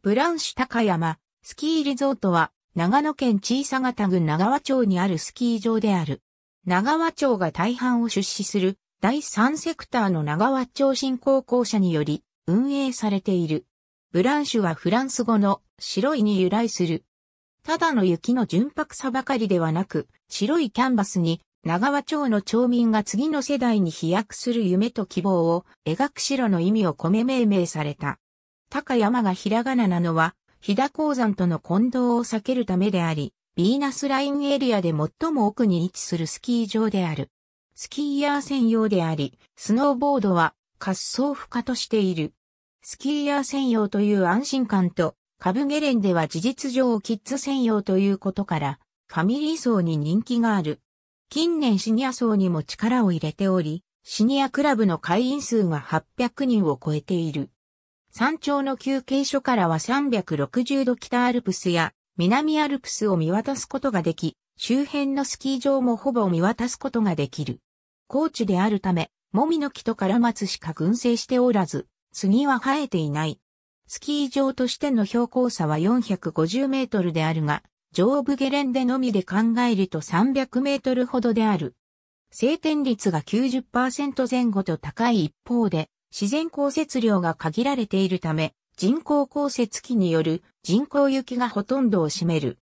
ブランシュ高山、スキーリゾートは、長野県小佐方郡長和町にあるスキー場である。長和町が大半を出資する、第三セクターの長和町振興公社により、運営されている。ブランシュはフランス語の白いに由来する。ただの雪の純白さばかりではなく、白いキャンバスに、長和町の町民が次の世代に飛躍する夢と希望を描く白の意味を込め命名された。高山がひらがななのは、日田鉱山との混同を避けるためであり、ビーナスラインエリアで最も奥に位置するスキー場である。スキーヤー専用であり、スノーボードは滑走不可としている。スキーヤー専用という安心感と、カブゲレンでは事実上キッズ専用ということから、ファミリー層に人気がある。近年シニア層にも力を入れており、シニアクラブの会員数が800人を超えている。山頂の休憩所からは360度北アルプスや南アルプスを見渡すことができ、周辺のスキー場もほぼ見渡すことができる。高地であるため、もみの木とカラマツしか群生しておらず、杉は生えていない。スキー場としての標高差は450メートルであるが、上部ゲレンデのみで考えると300メートルほどである。晴天率が90%前後と高い一方で、自然降雪量が限られているため、人工降雪機による人工雪がほとんどを占める。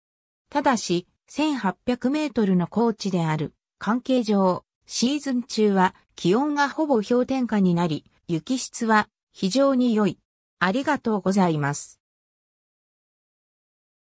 ただし、1800メートルの高地である関係上、シーズン中は気温がほぼ氷点下になり、雪質は非常に良い。ありがとうございます。